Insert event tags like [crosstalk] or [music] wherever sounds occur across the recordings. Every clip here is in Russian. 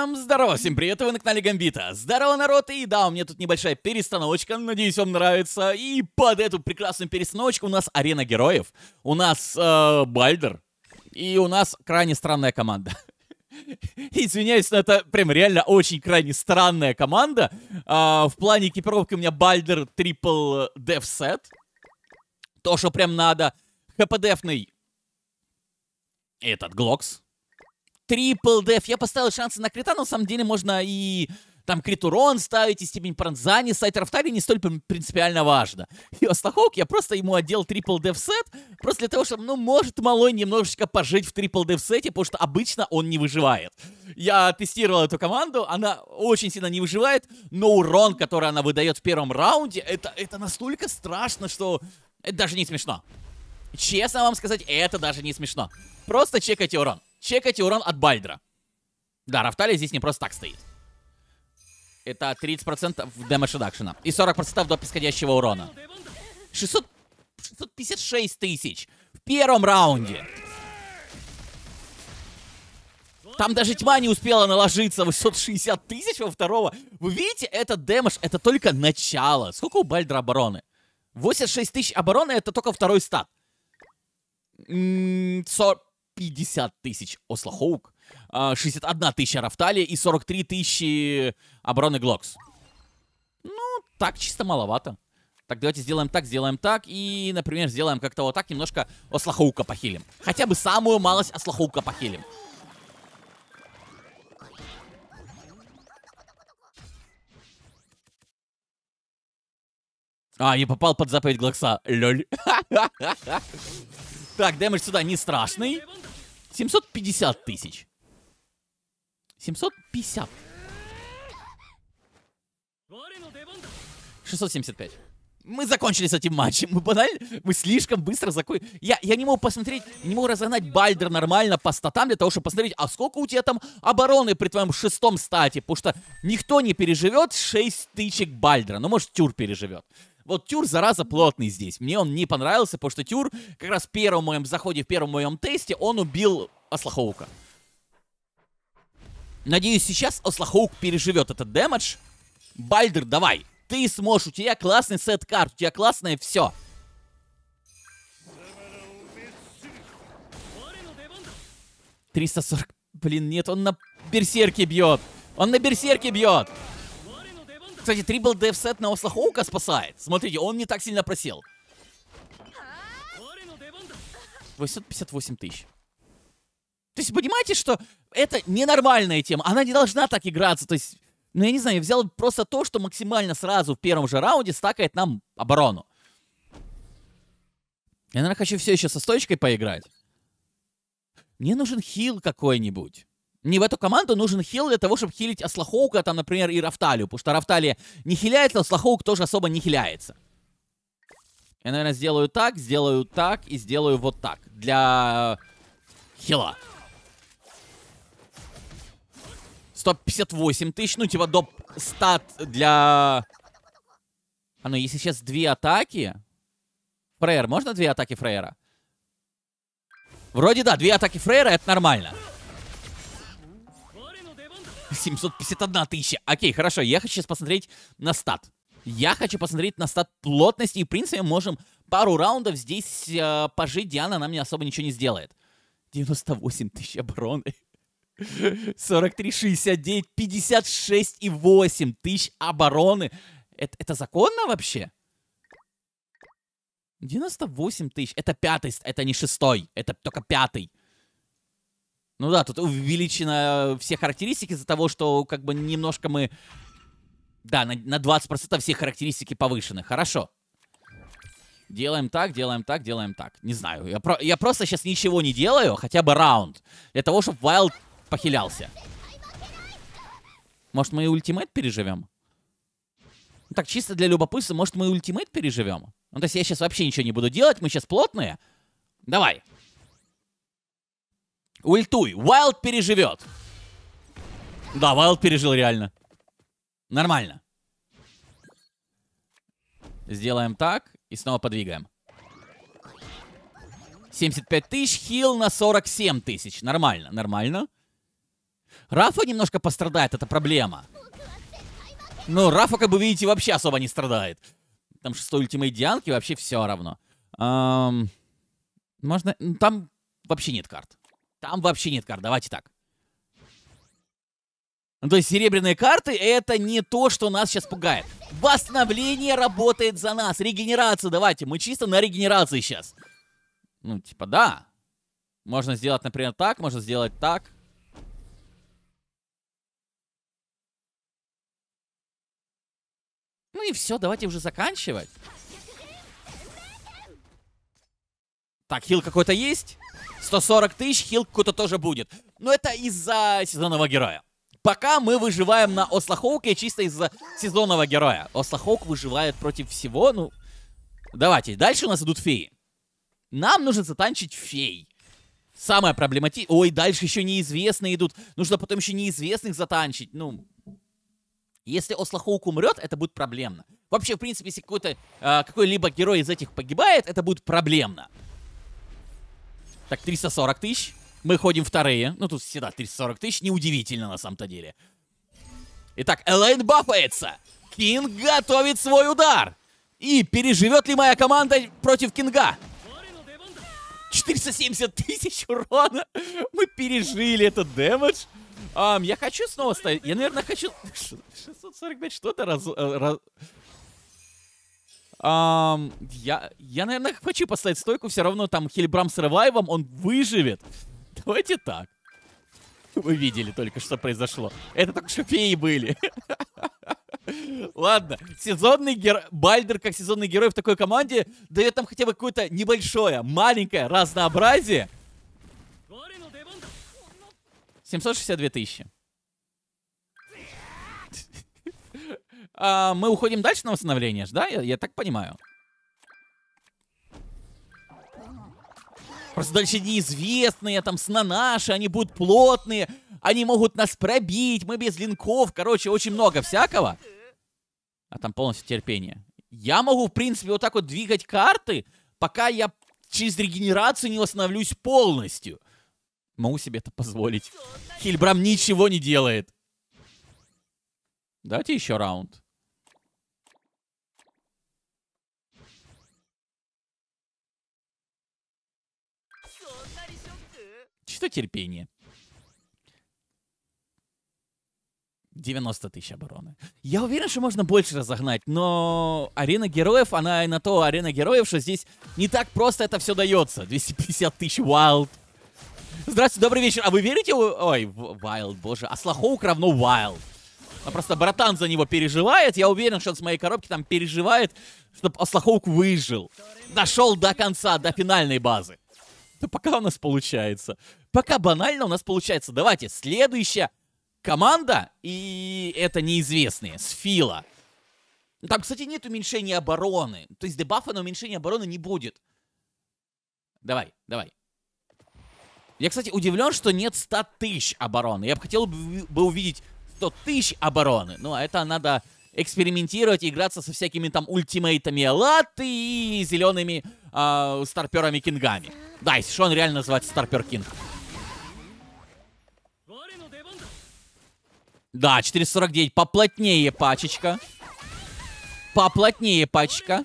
Всем здорово, всем привет, вы на канале Гамбита. Здорово, народ, и да, у меня тут небольшая перестановочка, надеюсь, вам нравится. И под эту прекрасную перестановочку у нас Арена Героев, у нас э, Бальдер, и у нас крайне странная команда. [laughs] Извиняюсь, но это прям реально очень крайне странная команда. Э, в плане экипировки у меня Бальдер трипл деф сет. То, что прям надо. ХП Этот Глокс трипл деф. Я поставил шансы на крита, но на самом деле можно и там крит урон ставить, и степень пронзания ставить. Рафтали не столь принципиально важно. И Ослахоук, я просто ему отдел трипл деф сет, просто для того, чтобы, ну, может, малой немножечко пожить в трипл деф сете, потому что обычно он не выживает. Я тестировал эту команду, она очень сильно не выживает, но урон, который она выдает в первом раунде, это, это настолько страшно, что это даже не смешно. Честно вам сказать, это даже не смешно. Просто чекайте урон. Чекайте урон от Бальдра. Да, Рафталия здесь не просто так стоит. Это 30% дэмэдж редакшена. И 40% до исходящего урона. 600... 656 тысяч. В первом раунде. Там даже тьма не успела наложиться. 860 тысяч во второго. Вы видите, этот дэмэдж, это только начало. Сколько у Бальдра обороны? 86 тысяч обороны, это только второй стат. 40... 50 тысяч Ослохоук, 61 а, тысяча Рафтали и 43 тысячи обороны Глокс. Ну, так чисто маловато. Так, давайте сделаем так, сделаем так. И, например, сделаем как-то вот так, немножко Ослахаука похилим. Хотя бы самую малость Ослахаука похилим. А, я попал под заповедь Глокса. Лёль. [laughs] Так, дэмэдж сюда не страшный. 750 тысяч. 750. 675. Мы закончили с этим матчем. Мы банально, мы слишком быстро закончили. Я, я не мог посмотреть, не мог разогнать Бальдер нормально по статам для того, чтобы посмотреть, а сколько у тебя там обороны при твоем шестом стате. Потому что никто не переживет 6 тычек Бальдера. Ну, может, Тюр переживет. Вот Тюр, зараза, плотный здесь. Мне он не понравился, потому что Тюр как раз в первом моем заходе, в первом моем тесте он убил Ослахоука. Надеюсь, сейчас Ослахоук переживет этот дэмэдж. Бальдер, давай. Ты сможешь, у тебя классный сет карт, у тебя классное все. Триста сорок. Блин, нет, он на берсерке бьет. Он на берсерке бьет. Кстати, трибл дефсет на Осла спасает. Смотрите, он не так сильно просел. 858 тысяч. То есть, понимаете, что это ненормальная тема. Она не должна так играться. То есть, ну, я не знаю, я взял просто то, что максимально сразу в первом же раунде стакает нам оборону. Я, наверное, хочу все еще со стоечкой поиграть. Мне нужен хил какой-нибудь. Мне в эту команду нужен хил для того, чтобы хилить Аслахоука, там, например, и Рафталию. Потому что Рафталия не хиляется, Аслахоук тоже особо не хиляется. Я, наверное, сделаю так, сделаю так и сделаю вот так. Для хила. 158 тысяч, ну, типа, доп стат для... А ну, если сейчас две атаки... Фрейер, можно две атаки Фрейера? Вроде да, две атаки Фрейера, это нормально. 751 тысяча. Окей, хорошо, я хочу сейчас посмотреть на стат. Я хочу посмотреть на стат плотности, и, в принципе, можем пару раундов здесь э, пожить. Диана нам не особо ничего не сделает. 98 тысяч обороны. 43, 69, 56 и 8 тысяч обороны. Это, это законно вообще? 98 тысяч. Это пятый, это не шестой. Это только пятый. Ну да, тут увеличено все характеристики из-за того, что как бы немножко мы... Да, на, на 20% все характеристики повышены. Хорошо. Делаем так, делаем так, делаем так. Не знаю, я, про я просто сейчас ничего не делаю, хотя бы раунд. Для того, чтобы Вайлд похилялся. Может, мы и ультимейт переживем? Ну так, чисто для любопытства, может, мы и ультимейт переживем? Ну, то есть я сейчас вообще ничего не буду делать, мы сейчас плотные. Давай. Ультуй. Уайлд переживет. Да, Вайлд пережил реально. Нормально. Сделаем так и снова подвигаем. 75 тысяч, хил на 47 тысяч. Нормально, нормально. Рафа немножко пострадает, это проблема. Но ну, Рафа, как вы видите, вообще особо не страдает. Там шестой ультимейт Дианки, вообще все равно. Эм, можно... Там вообще нет карт. Там вообще нет карт, давайте так. Ну, то есть серебряные карты это не то, что нас сейчас пугает. Восстановление работает за нас. Регенерация, давайте. Мы чисто на регенерации сейчас. Ну, типа, да. Можно сделать, например, так. Можно сделать так. Ну и все, давайте уже заканчивать. Так, хил какой-то есть. 140 тысяч, хил какой-то тоже будет. Но это из-за сезонного героя. Пока мы выживаем на Ослахоуке чисто из-за сезонного героя. Ослахоук выживает против всего, ну... Давайте, дальше у нас идут феи. Нам нужно затанчить фей. Самое проблематичное... Ой, дальше еще неизвестные идут. Нужно потом еще неизвестных затанчить. Ну, если Ослахоук умрет, это будет проблемно. Вообще, в принципе, если какой-то э, какой-либо герой из этих погибает, это будет проблемно. Так, 340 тысяч. Мы ходим вторые. Ну, тут всегда 340 тысяч. Неудивительно, на самом-то деле. Итак, Элейн бафается. Кинг готовит свой удар. И переживет ли моя команда против Кинга? 470 тысяч урона. [laughs] Мы пережили этот дэмэдж. Um, я хочу снова ставить. Я, наверное, хочу... 645 [laughs] что-то раз... Э, раз... Эм, я, я, наверное, хочу поставить стойку. Все равно там Хильбрам с ревайвом, он выживет. Давайте так. Вы видели только, что произошло. Это только что феи были. Ладно, сезонный герой, Бальдер как сезонный герой в такой команде дает нам хотя бы какое-то небольшое, маленькое разнообразие. 762 тысячи. А, мы уходим дальше на восстановление, да? Я, я так понимаю. Просто дальше неизвестные, там снанаши, они будут плотные, они могут нас пробить, мы без линков, короче, очень много всякого. А там полностью терпение. Я могу, в принципе, вот так вот двигать карты, пока я через регенерацию не восстановлюсь полностью. Могу себе это позволить. Хильбрам ничего не делает. Давайте еще раунд. что терпение. 90 тысяч обороны. Я уверен, что можно больше разогнать, но арена героев, она и на то арена героев, что здесь не так просто это все дается. 250 тысяч wild. Здравствуйте, добрый вечер. А вы верите? Ой, wild, боже. А слахоук равно wild. А просто братан за него переживает. Я уверен, что он с моей коробки там переживает, чтобы Аслахоук выжил. Дошел до конца, до финальной базы. Да пока у нас получается. Пока банально у нас получается. Давайте, следующая команда, и это неизвестные, с Фила. Там, кстати, нет уменьшения обороны. То есть дебафа на уменьшение обороны не будет. Давай, давай. Я, кстати, удивлен, что нет 100 тысяч обороны. Я бы хотел бы увидеть 100 тысяч обороны. Ну, а это надо экспериментировать, и играться со всякими там ультимейтами латы и зелеными э, а, старперами-кингами. Да, если что, он реально называется старпер-кинг. Да, 449. Поплотнее пачечка. Поплотнее пачка.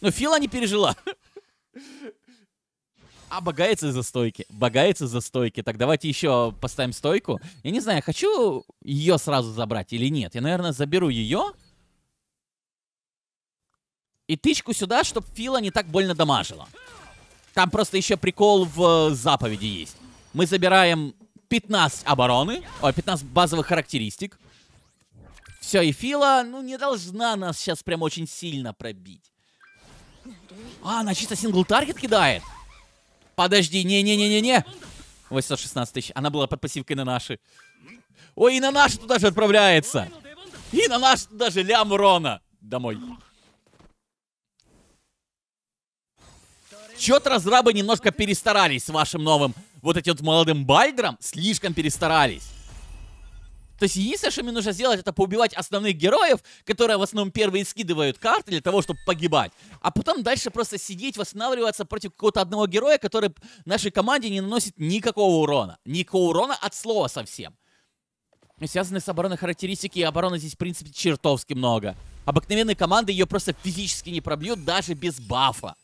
Но ну, Фила не пережила. [laughs] А богается за стойки. Богается за стойки. Так давайте еще поставим стойку. Я не знаю, хочу ее сразу забрать или нет. Я, наверное, заберу ее. И тычку сюда, чтобы Фила не так больно дамажила. Там просто еще прикол в э, заповеди есть. Мы забираем 15 обороны, о, 15 базовых характеристик. Все, и Фила, ну, не должна нас сейчас прям очень сильно пробить. А, она чисто сингл-таргет кидает? Подожди, не-не-не-не-не. 816 тысяч. Она была под пассивкой на наши. Ой, и на наши туда же отправляется. И на наши туда же лям урона. Домой. Что-то разрабы немножко перестарались с вашим новым вот этим вот молодым Бальдром. Слишком перестарались. То есть единственное, что мне нужно сделать, это поубивать основных героев, которые в основном первые скидывают карты для того, чтобы погибать. А потом дальше просто сидеть, восстанавливаться против какого-то одного героя, который нашей команде не наносит никакого урона. Никакого урона от слова совсем. Связанные с обороной характеристики, и обороны здесь, в принципе, чертовски много. Обыкновенные команды ее просто физически не пробьют даже без бафа.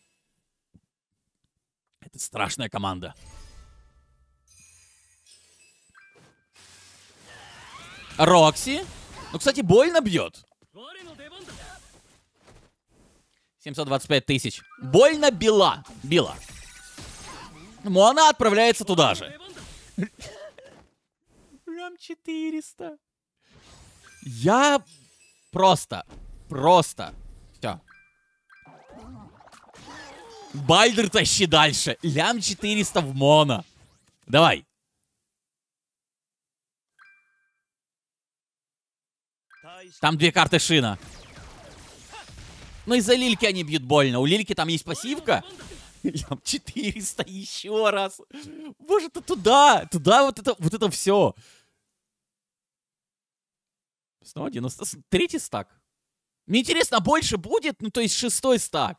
Это страшная команда. Рокси. Ну, кстати, больно бьет. 725 тысяч. Больно била. Била. Мона ну, отправляется туда же. Рам 400. Я просто, просто Бальдер, тащи дальше. Лям 400 в моно. Давай. Там две карты шина. Ну и за лильки они бьют больно. У лильки там есть пассивка. Лям 400 еще раз. Боже, ты туда, туда вот это, вот это все. Снова 90. Третий стак. Мне интересно, больше будет? Ну, то есть шестой стак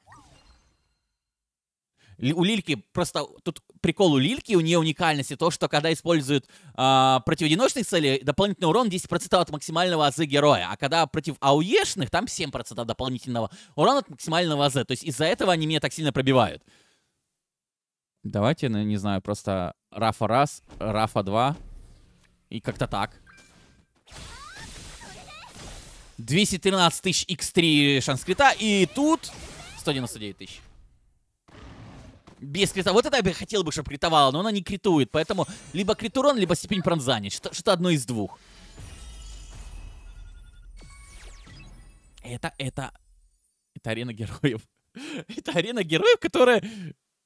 у Лильки просто тут прикол у Лильки, у нее уникальность и то, что когда используют э, а, против одиночных целей, дополнительный урон 10% от максимального АЗ героя, а когда против ауешных, там 7% дополнительного урона от максимального АЗ. То есть из-за этого они меня так сильно пробивают. Давайте, ну, не знаю, просто Рафа раз, Рафа два и как-то так. 213 тысяч x3 шанс крита, и тут 199 тысяч без крита. Вот это я бы хотел бы, чтобы критовала, но она не критует. Поэтому либо критурон, либо степень пронзания. Что-то что одно из двух. Это, это... Это арена героев. [laughs] Это арена героев, которая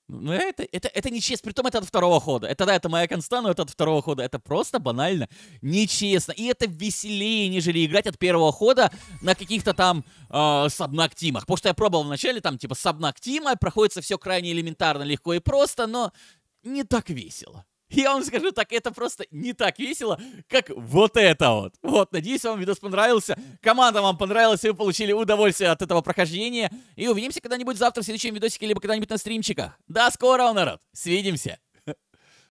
ну, ну, это, это, это нечестно. Притом это от второго хода. Это да, это моя конста, но это от второго хода. Это просто банально нечестно. И это веселее, нежели играть от первого хода на каких-то там э, сабнактимах. Потому что я пробовал вначале там типа сабнактима, проходится все крайне элементарно, легко и просто, но не так весело. Я вам скажу так, это просто не так весело, как вот это вот. Вот, надеюсь, вам видос понравился, команда вам понравилась, и вы получили удовольствие от этого прохождения. И увидимся когда-нибудь завтра в следующем видосике, либо когда-нибудь на стримчиках. До скорого, народ! Свидимся!